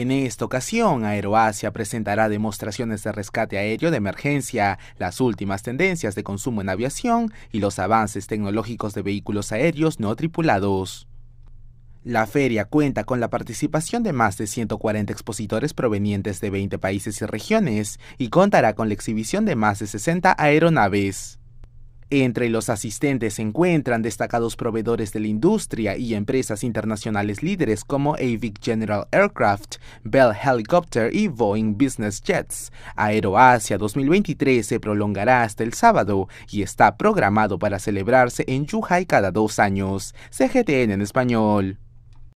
En esta ocasión, Aeroasia presentará demostraciones de rescate aéreo de emergencia, las últimas tendencias de consumo en aviación y los avances tecnológicos de vehículos aéreos no tripulados. La feria cuenta con la participación de más de 140 expositores provenientes de 20 países y regiones y contará con la exhibición de más de 60 aeronaves. Entre los asistentes se encuentran destacados proveedores de la industria y empresas internacionales líderes como Avic General Aircraft, Bell Helicopter y Boeing Business Jets. Aeroasia 2023 se prolongará hasta el sábado y está programado para celebrarse en Yuhai cada dos años. CGTN en español.